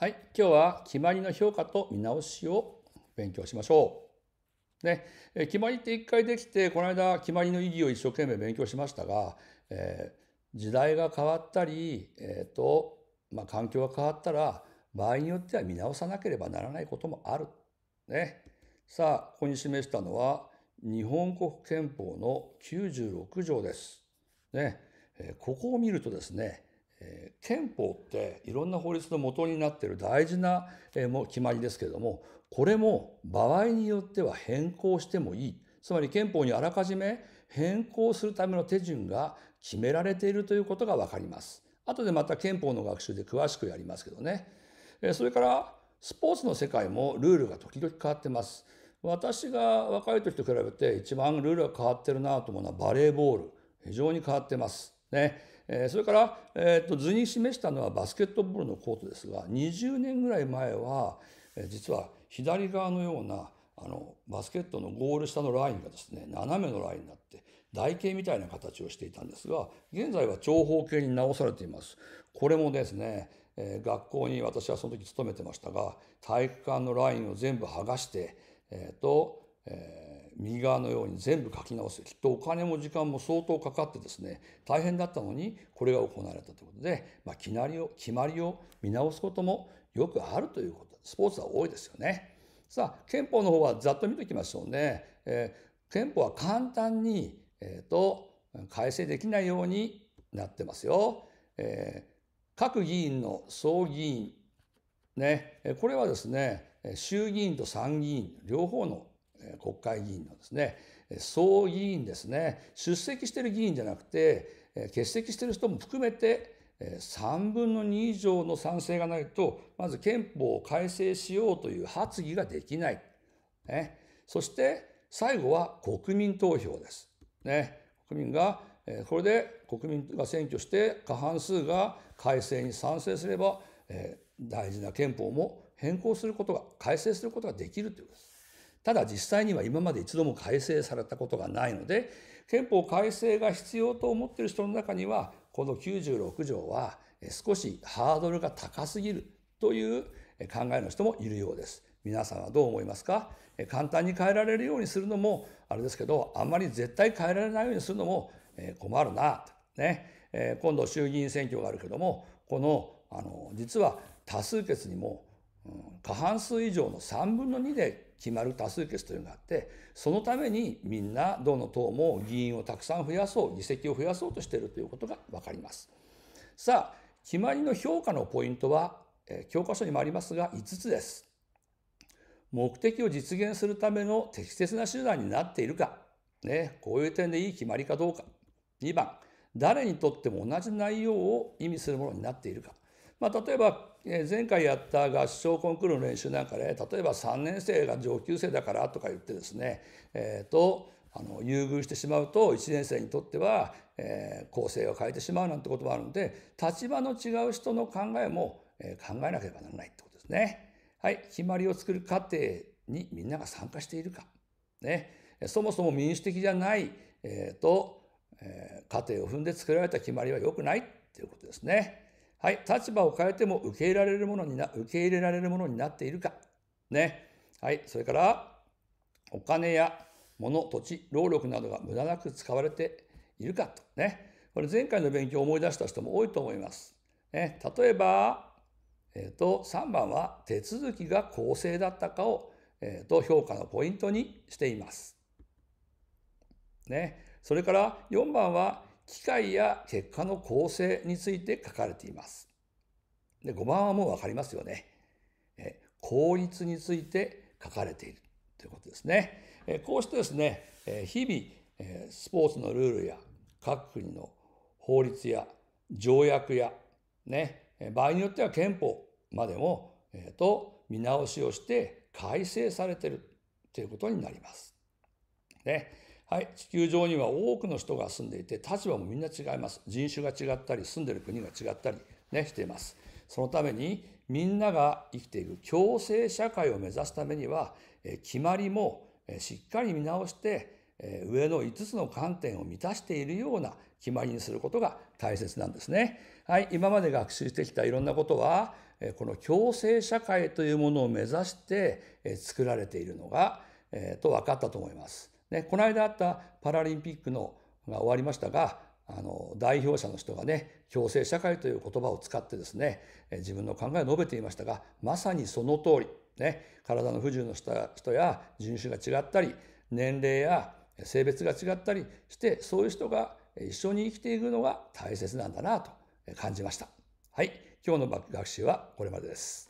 はい、今日は決まりの評価と見直しを勉強しましょう。ね、決まりって一回できてこの間決まりの意義を一生懸命勉強しましたが、えー、時代が変わったり、えーとまあ、環境が変わったら場合によっては見直さなければならないこともある。ね、さあここに示したのは日本国憲法の96条です。ね、ここを見るとですねえー、憲法っていろんな法律の元になっている大事な、えー、も決まりですけれどもこれも場合によっては変更してもいいつまり憲法にあらかじめ変更するための手順が決められているということが分かります。後でまた憲法の学習で詳しくやりますけどね。それからスポーツの世界もルールが時々変わってます。私が若い時と比べて一番ルールが変わってるなと思うのはバレーボール。非常に変わってます。ね。えそれから、えー、と図に示したのはバスケットボールのコートですが20年ぐらい前は、え実は左側のようなあのバスケットのゴール下のラインがですね斜めのラインになって台形みたいな形をしていたんですが現在は長方形に直されています。これもですね、え学校に私はその時勤めてましたが体育館のラインを全部剥がして、えーとえー右側のように全部書き直すきっとお金も時間も相当かかってですね大変だったのにこれが行われたということで、まあ、決まりを決まりを見直すこともよくあるということスポーツは多いですよね。さあ憲法の方はざっと見ておきましょうね。えー、憲法は簡単に、えーと、と改正できないようになってますよ。えー、各議員の総議員、ね、これはですね衆議院と参議院両方の国会議員のですね総議員ですね出席してる議員じゃなくて欠席してる人も含めて3分の2以上の賛成がないとまず憲法を改正しようという発議ができない、ね、そして最後は国民投票です。ね、国民がこれで国民が選挙して過半数が改正に賛成すれば大事な憲法も変更することが改正することができるということです。ただ実際には今まで一度も改正されたことがないので憲法改正が必要と思っている人の中にはこの96条は少しハードルが高すぎるという考えの人もいるようです。皆さんはどう思いますか簡単に変えられるようにするのもあれですけどあんまり絶対変えられないようにするのも困るなね今度衆議院選挙があるけどもこのあの実は多数決にも過半数以上の3分の2で決まる多数決というのがあって、そのためにみんなどの党も議員をたくさん増やそう、議席を増やそうとしているということがわかります。さあ、決まりの評価のポイントは、教科書にもありますが5つです。目的を実現するための適切な手段になっているか、ね、こういう点でいい決まりかどうか。2番、誰にとっても同じ内容を意味するものになっているか。まあ、例えば前回やった合唱コンクールの練習なんかで、ね、例えば3年生が上級生だからとか言ってですね、えーと、あの優遇してしまうと1年生にとっては、えー、構成を変えてしまうなんてこともあるので立場の違う人の考えも、えー、考えなければならないってことですね。はい、決まりを作る過程にみんなが参加しているか、ね、そもそも民主的じゃない、えーとえー、過程を踏んで作られた決まりは良くないっていうことですね。はい、立場を変えても受け入れられるものにな、受け入れられるものになっているか。ね。はい、それから、お金や物、土地、労力などが無駄なく使われているかと。ね。これ前回の勉強を思い出した人も多いと思います。ね、例えば、えーと、3番は手続きが公正だったかを、えーと評価のポイントにしています。ね、それから4番は機械や結果の構成について書かれています。で5番はもう分かりますよね。え効率について書かれているということですね。えこうしてですね、え日々、えスポーツのルールや各国の法律や条約や、ね、場合によっては憲法までも、えー、と見直しをして改正されているということになります。ねはい、地球上には多くの人が住んでいて、立場もみんな違います。人種が違ったり、住んでる国が違ったり、ね、しています。そのために、みんなが生きている共生社会を目指すためには、え決まりもえしっかり見直して、え、上の5つの観点を満たしているような決まりにすることが大切なんですね。はい、今まで学習してきたいろんなことは、えこの共生社会というものを目指してえ作られているのが、えー、と分かったと思います。ね、この間あったパラリンピックのが終わりましたが、あの代表者の人がね共生社会という言葉を使ってですね自分の考えを述べていましたがまさにその通り、ね、体の不自由の人や人種が違ったり年齢や性別が違ったりしてそういう人が一緒に生きていくのが大切なんだなと感じました。はい、今日の学習はこれまでです。